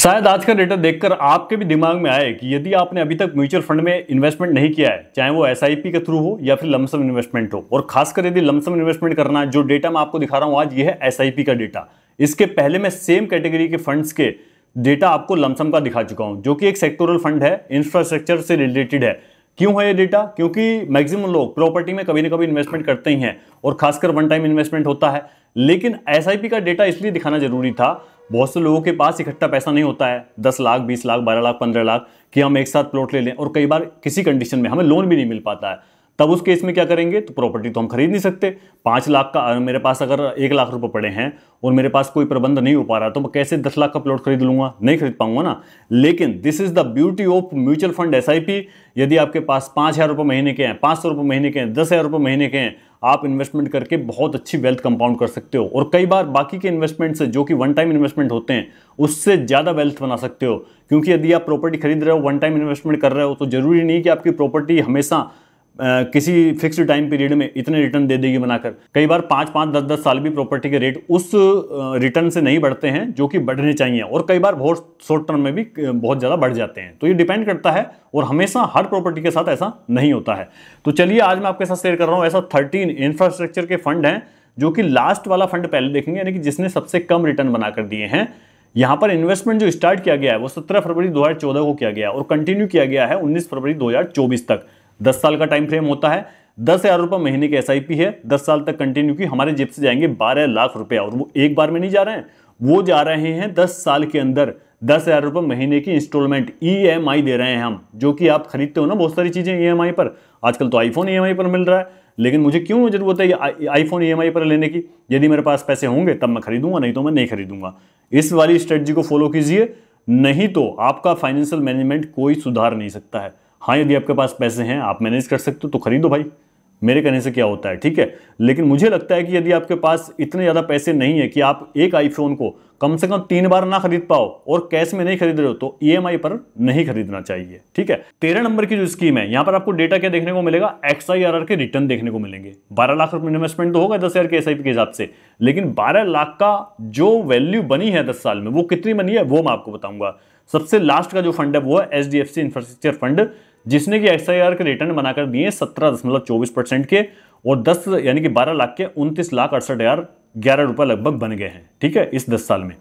शायद आज का डेटा देखकर आपके भी दिमाग में आए कि यदि आपने अभी तक म्यूचुअल फंड में इन्वेस्टमेंट नहीं किया है चाहे वो एस के थ्रू हो या फिर लमसम इन्वेस्टमेंट हो और खासकर यदि लमसम इन्वेस्टमेंट करना जो डेटा मैं आपको दिखा रहा हूँ आज ये है एस का डेटा इसके पहले मैं सेम कैटेगरी के फंड्स के डेटा आपको लमसम का दिखा चुका हूँ जो कि एक सेक्टोरल फंड है इंफ्रास्ट्रक्चर से रिलेटेड है क्यों है ये डेटा क्योंकि मैक्सिमम लोग प्रॉपर्टी में कभी ना कभी इन्वेस्टमेंट करते ही हैं और खासकर वन टाइम इन्वेस्टमेंट होता है लेकिन एस का डेटा इसलिए दिखाना जरूरी था बहुत से लोगों के पास इकट्ठा पैसा नहीं होता है दस लाख बीस लाख बारह लाख पंद्रह लाख कि हम एक साथ प्लॉट ले लें और कई बार किसी कंडीशन में हमें लोन भी नहीं मिल पाता है तब उस केस में क्या करेंगे तो प्रॉपर्टी तो हम खरीद नहीं सकते पाँच लाख का मेरे पास अगर एक लाख रुपये पड़े हैं और मेरे पास कोई प्रबंध नहीं हो पा रहा तो मैं कैसे दस लाख का प्लॉट खरीद लूंगा नहीं खरीद पाऊंगा ना लेकिन this is the beauty of mutual fund एस यदि आपके पास पाँच हज़ार रुपये महीने के हैं पाँच सौ रुपये महीने के हैं दस हज़ार रुपये महीने के हैं आप इन्वेस्टमेंट करके बहुत अच्छी वेल्थ कंपाउंड कर सकते हो और कई बार बाकी के इन्वेस्टमेंट से जो कि वन टाइम इन्वेस्टमेंट होते हैं उससे ज़्यादा वेल्थ बना सकते हो क्योंकि यदि आप प्रॉपर्टी खरीद रहे हो वन टाइम इन्वेस्टमेंट कर रहे हो तो जरूरी नहीं कि आपकी प्रॉपर्टी हमेशा किसी फिक्स्ड टाइम पीरियड में इतने रिटर्न दे देगी बनाकर कई बार पाँच पाँच दस दस साल भी प्रॉपर्टी के रेट उस रिटर्न से नहीं बढ़ते हैं जो कि बढ़ने चाहिए और कई बार बहुत शॉर्ट टर्म में भी बहुत ज़्यादा बढ़ जाते हैं तो ये डिपेंड करता है और हमेशा हर प्रॉपर्टी के साथ ऐसा नहीं होता है तो चलिए आज मैं आपके साथ शेयर कर रहा हूँ ऐसा थर्टीन इंफ्रास्ट्रक्चर के फंड हैं जो कि लास्ट वाला फंड पहले देखेंगे यानी कि जिसने सबसे कम रिटर्न बनाकर दिए हैं यहाँ पर इन्वेस्टमेंट जो स्टार्ट किया गया है वो 17 फरवरी 2014 को किया गया और कंटिन्यू किया गया है 19 फरवरी 2024 तक दस साल का टाइम फ्रेम होता है दस हज़ार रुपये महीने की एस है दस साल तक कंटिन्यू की हमारे जेब से जाएंगे बारह लाख रुपया और वो एक बार में नहीं जा रहे हैं वो जा रहे हैं दस साल के अंदर दस हज़ार रुपये महीने की इंस्टॉलमेंट ई e दे रहे हैं हम जो कि आप खरीदते हो ना बहुत सारी चीज़ें ई e पर आजकल तो आईफोन ई e पर मिल रहा है लेकिन मुझे क्यों ज़रूरत है आईफोन ई पर लेने की यदि मेरे पास पैसे होंगे तब मैं खरीदूंगा नहीं तो मैं नहीं खरीदूंगा इस वाली स्ट्रेटजी को फॉलो कीजिए नहीं तो आपका फाइनेंशियल मैनेजमेंट कोई सुधार नहीं सकता है हाँ यदि आपके पास पैसे हैं आप मैनेज कर सकते हो तो खरीदो भाई मेरे कहने से क्या होता है ठीक है लेकिन मुझे लगता है कि यदि आपके पास इतने ज़्यादा पैसे नहीं है कि आप एक आईफोन को कम से कम तीन बार ना खरीद पाओ और कैश में नहीं खरीद रहे हो तो ई e पर नहीं खरीदना चाहिए ठीक है तेरह नंबर की जो स्कीम है यहाँ पर आपको डेटा क्या देखने को मिलेगा एक्स के रिटर्न देखने को मिलेंगे बारह लाख रुपये इन्वेस्टमेंट तो होगा दस हज़ार के एस के हिसाब से लेकिन बारह लाख का जो वैल्यू बनी है दस साल में वो कितनी बनी है वो मैं आपको बताऊंगा सबसे लास्ट का जो फंड है वो है H D F C infrastructure fund जिसने कि एस के रिटर्न बनाकर दिए सत्रह दशमलव चौबीस परसेंट के और दस यानी कि बारह लाख के उनतीस लाख अड़सठ हज़ार ग्यारह रुपए लगभग बन गए हैं ठीक है इस दस साल में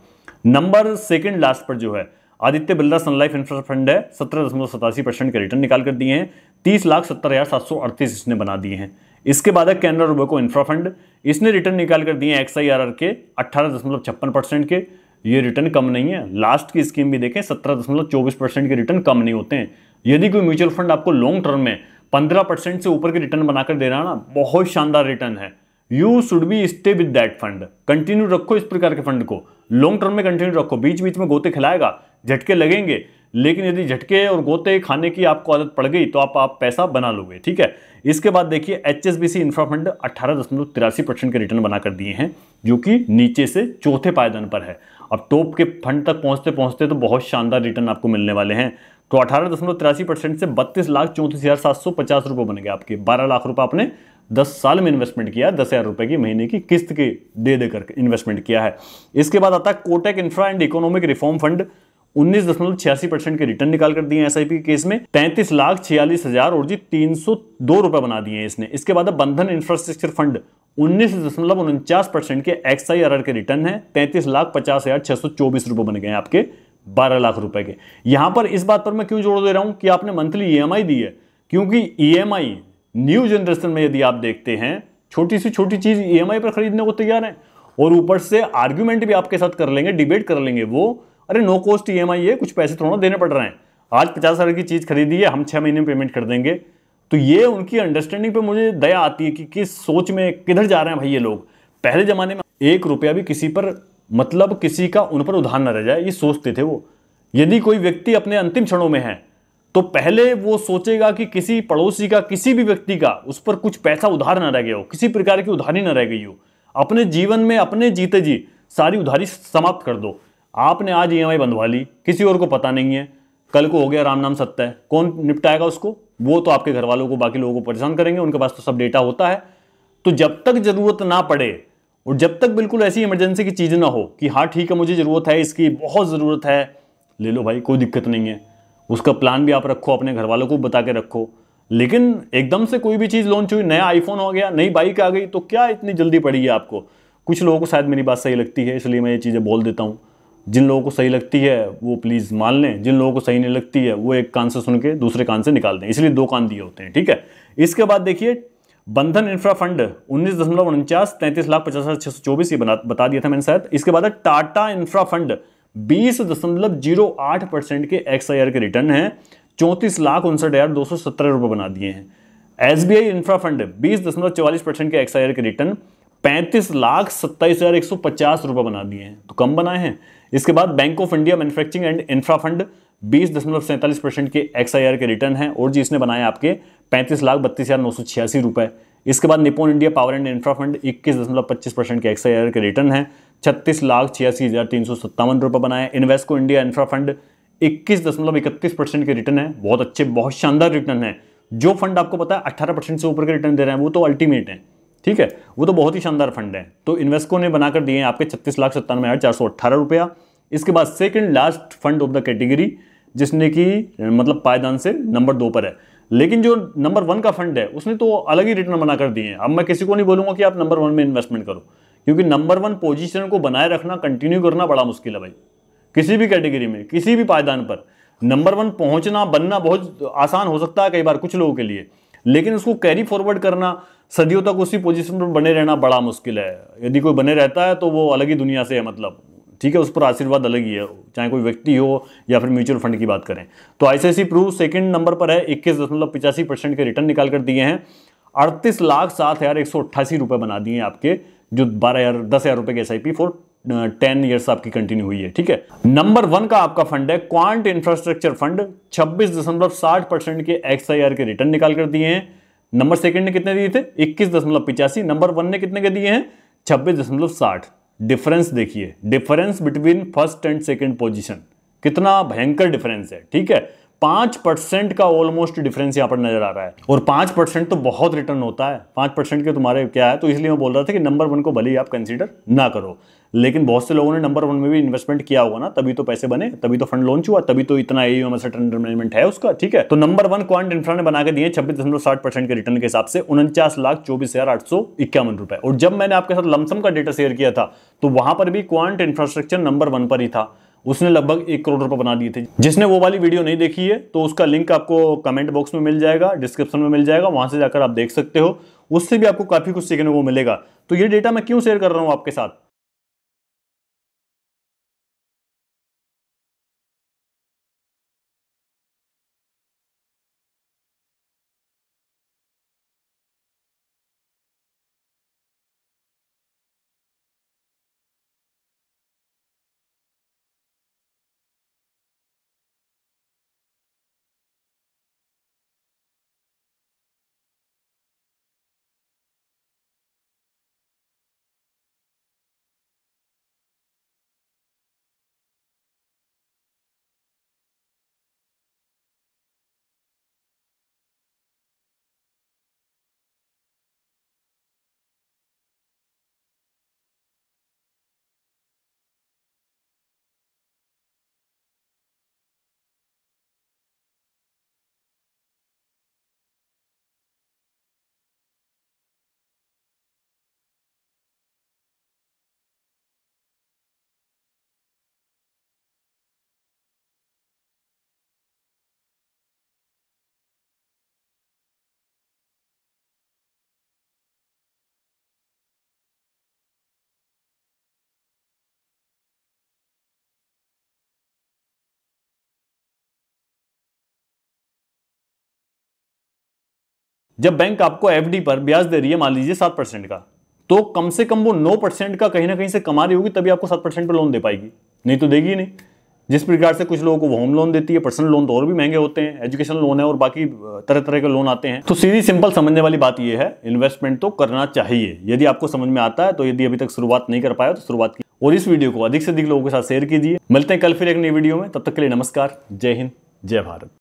नंबर सेकंड लास्ट पर जो है Aditya Birla Sun Life infra fund है सत्रह दशमलव सतासी परसेंट के रिटर्न निकाल कर दिए हैं तीस लाख सत्तर हज़ार सात सौ अड़तीस इसने बना दिए हैं इसके बाद है कैनरा रुबेको इंफ्रा फंड इसने रिटर्न निकाल कर दिए एक्स आई आर आर के अट्ठारह दशमलव छप्पन परसेंट के ये रिटर्न कम नहीं है लास्ट की स्कीम भी देखें सत्रह दशमलव चौबीस परसेंट के रिटर्न कम नहीं होते हैं यदि कोई म्यूचुअल फंड आपको लॉन्ग टर्म में पंद्रह परसेंट से ऊपर के रिटर्न बनाकर दे रहा है ना बहुत शानदार रिटर्न है you should be stay with that fund continue रखो इस प्रकार के फंड को लॉन्ग टर्म में कंटिन्यू रखो बीच बीच में गोते खिलाएगा झटके लगेंगे लेकिन यदि झटके और गोते खाने की आपको आदत पड़ गई तो आप आप पैसा बना लोगे ठीक है इसके बाद देखिए H S B C infra fund अट्ठारह दशमलव तिरासी परसेंट के रिटर्न बनाकर दिए हैं जो कि नीचे से चौथे पायदान पर है अब टॉप के फंड तक पहुंचते पहुंचते तो बहुत शानदार रिटर्न आपको मिलने वाले हैं तो अठारह दशमलव तिरासी परसेंट से बत्तीस लाख चौंतीस हज़ार सात सौ पचास रुपये बन गए आपके बारह लाख रुपये आपने दस साल में इन्वेस्टमेंट किया दस हज़ार रुपये की महीने की किस्त के दे देकर इन्वेस्टमेंट किया है इसके बाद आता है Kotak infra and economic reform fund उन्नीस दशमलव छियासी परसेंट के रिटर्न निकाल कर दिए एस केस में तैंतीस लाख छियालीस हजार और जी तीन सौ दो रुपए बना दिए इसने इसके बाद बंधन इंफ्रास्ट्रक्चर फंड उन्नीस दशमलव उनचास परसेंट के एक्स आई आर के रिटर्न है तैंतीस लाख पचास हजार छह सौ चौबीस रुपए बन गए आपके बारह लाख रुपए के यहां पर इस बात पर मैं क्यों जोड़ दे रहा हूं कि आपने मंथली ईएमआई दी है क्योंकि ईएमआई न्यू जनरेशन में यदि आप देखते हैं छोटी सी छोटी चीज ईएमआई पर खरीदने को तैयार है और ऊपर से आर्ग्यूमेंट भी आपके साथ कर लेंगे डिबेट कर लेंगे वो अरे नो कॉस्ट ईएमआई है कुछ पैसे थोड़ा देने पड़ रहे हैं आज पचास हजार की चीज खरीदी है हम छह महीने में पेमेंट कर देंगे तो ये उनकी अंडरस्टैंडिंग पे मुझे दया आती है कि किस सोच में किधर जा रहे हैं भाई ये लोग पहले जमाने में एक रुपया भी किसी पर मतलब किसी का उन पर उधार न रह जाए ये सोचते थे वो यदि कोई व्यक्ति अपने अंतिम क्षणों में है तो पहले वो सोचेगा कि किसी पड़ोसी का किसी भी व्यक्ति का उस पर कुछ पैसा उधार ना रह गया हो किसी प्रकार की उधारी ना रह गई हो अपने जीवन में अपने जीते जी सारी उधारी समाप्त कर दो आपने आज ई बंधवा ली किसी और को पता नहीं है कल को हो गया राम नाम सत्य है कौन निपटाएगा उसको वो तो आपके घर वालों को बाकी लोगों को परेशान करेंगे उनके पास तो सब डेटा होता है तो जब तक जरूरत ना पड़े और जब तक बिल्कुल ऐसी इमरजेंसी की चीज़ ना हो कि हाँ ठीक है मुझे ज़रूरत है इसकी बहुत ज़रूरत है ले लो भाई कोई दिक्कत नहीं है उसका प्लान भी आप रखो अपने घर वालों को बता के रखो लेकिन एकदम से कोई भी चीज़ लॉन्च हुई नया आईफोन हो गया नई बाइक आ गई तो क्या इतनी जल्दी पड़ी है आपको कुछ लोगों को शायद मेरी बात सही लगती है इसलिए मैं ये चीज़ें बोल देता हूँ जिन लोगों को सही लगती है वो प्लीज़ मान लें जिन लोगों को सही नहीं लगती है वो एक कान से सुन के दूसरे कान से निकाल दें इसलिए दो कान दिए होते हैं ठीक है इसके बाद देखिए बंधन इंफ्रा फंड उन्नीस दशमलव उनचास तैंतीस लाख पचास हजार छह सौ चौबीस ये बता दिया था मैंने शायद इसके बाद टाटा इंफ्रा फंड बीस दशमलव जीरो आठ परसेंट के एक्स आई आर के रिटर्न है चौंतीस लाख उनसठ हजार दो सौ सत्रह रुपए बना दिए हैं S B I infra fund बीस दशमलव चौवालीस परसेंट के एक्स आई आर के रिटर्न पैंतीस लाख सत्ताईस हजार एक सौ पचास रुपए बना दिए हैं तो कम बनाए हैं इसके बाद bank of India manufacturing and infra fund बीस दशमलव सैंतालीस परसेंट के एक्स आई आर के रिटर्न हैं और जी इसने बनाया आपके पैंतीस लाख बत्तीस हज़ार नौ सौ छियासी रुपये इसके बाद Nippon India power and infra fund इक्कीस दशमलव पच्चीस परसेंट के एक्स आई आर के रिटर्न है छत्तीस लाख छियासी हज़ार तीन सौ सत्तावन रुपये बनाए इन्वेस्को इंडिया इंफ्रा फंड इक्कीस दशमलव इकतीस परसेंट के रिटर्न है बहुत अच्छे बहुत शानदार रिटर्न है जो फंड आपको पता है अट्ठारह परसेंट से ऊपर के रिटर्न दे रहे हैं वो तो अल्टीमेट है ठीक है वो तो बहुत ही शानदार फंड है तो इन्वेस्को ने बनाकर दिए आपके छत्तीस लाख सत्तानवे हज़ार चार सौ अट्ठारह रुपया इसके बाद second last fund of the category जिसने कि मतलब पायदान से नंबर दो पर है लेकिन जो नंबर वन का फंड है उसने तो अलग ही रिटर्न बना कर दिए हैं अब मैं किसी को नहीं बोलूंगा कि आप नंबर वन में इन्वेस्टमेंट करो क्योंकि नंबर वन पोजिशन को बनाए रखना कंटिन्यू करना बड़ा मुश्किल है भाई किसी भी कैटेगरी में किसी भी पायदान पर नंबर वन पहुंचना बनना बहुत आसान हो सकता है कई बार कुछ लोगों के लिए लेकिन उसको कैरी फॉरवर्ड करना सदियों तक उसी पोजीशन पर बने रहना बड़ा मुश्किल है यदि कोई बने रहता है तो वो अलग ही दुनिया से है मतलब ठीक है उस पर आशीर्वाद अलग ही है चाहे कोई व्यक्ति हो या फिर म्यूचुअल फंड की बात करें तो आईसीआईसी प्रूफ सेकंड नंबर पर है इक्कीस दशमलव पिचासी परसेंट के रिटर्न निकाल कर दिए हैं अड़तीस लाख सात हज़ार एक सौ अट्ठासी रुपये बना दिए आपके जो बारह हज़ार दस हज़ार रुपये के S I P for ten years आपकी कंटिन्यू हुई है ठीक है नंबर वन का आपका फंड है क्वांट इंफ्रास्ट्रक्चर फंड छब्बीस दशमलव साठ परसेंट के एक्स आई आर के रिटर्न निकाल कर दिए हैं नंबर सेकंड ने कितने दिए थे इक्कीस दशमलव पिचासी नंबर वन ने कितने के दिए हैं छब्बीस दशमलव साठ डिफरेंस देखिए difference between first and second position कितना भयंकर डिफरेंस है ठीक है पांच परसेंट का ऑलमोस्ट डिफरेंस यहां पर नजर आ रहा है और पांच परसेंट तो बहुत रिटर्न होता है पांच परसेंट के तुम्हारे क्या है तो इसलिए मैं बोल रहा था कि नंबर वन को भले ही आप कंसिडर ना करो लेकिन बहुत से लोगों ने नंबर वन में भी इन्वेस्टमेंट किया होगा ना तभी तो पैसे बने तभी तो फंड लॉन्च हुआ तभी तो इतना अंडर मैनेजमेंट है उसका ठीक है तो नंबर वन क्वांट इंफ्रा ने बना के दिए छब्बीस दशमलव साठ परसेंट के रिटर्न के हिसाब से उनचास लाख चौबीस हजार आठ सौ इक्यावन रुपए और जब मैंने आपके साथ लमसम का डेटा शेयर किया था तो वहां पर भी क्वांट इंफ्रास्ट्रक्चर नंबर वन पर ही था उसने लगभग एक करोड़ रुपए बना दिए थे जिसने वो वाली वीडियो नहीं देखी है तो उसका लिंक आपको कमेंट बॉक्स में मिल जाएगा डिस्क्रिप्शन में मिल जाएगा वहां से जाकर आप देख सकते हो उससे भी आपको काफ़ी कुछ सीखने को मिलेगा तो ये डेटा मैं क्यों शेयर कर रहा हूं आपके साथ जब बैंक आपको एफडी पर ब्याज दे रही है मान लीजिए सात परसेंट का तो कम से कम वो नौ परसेंट का कहीं ना कहीं से कमा रही होगी तभी आपको सात परसेंट पर लोन दे पाएगी नहीं तो देगी नहीं जिस प्रकार से कुछ लोगों को होम लोन देती है पर्सनल लोन तो और भी महंगे होते हैं एजुकेशन लोन है और बाकी तरह तरह के लोन आते हैं तो सीधी सिंपल समझने वाली बात यह है इन्वेस्टमेंट तो करना चाहिए यदि आपको समझ में आता है तो यदि अभी तक शुरुआत नहीं कर पाया तो शुरुआत की और इस वीडियो को अधिक से अधिक लोगों के साथ शेयर कीजिए मिलते हैं कल फिर एक नई वीडियो में तब तक के लिए नमस्कार जय हिंद जय भारत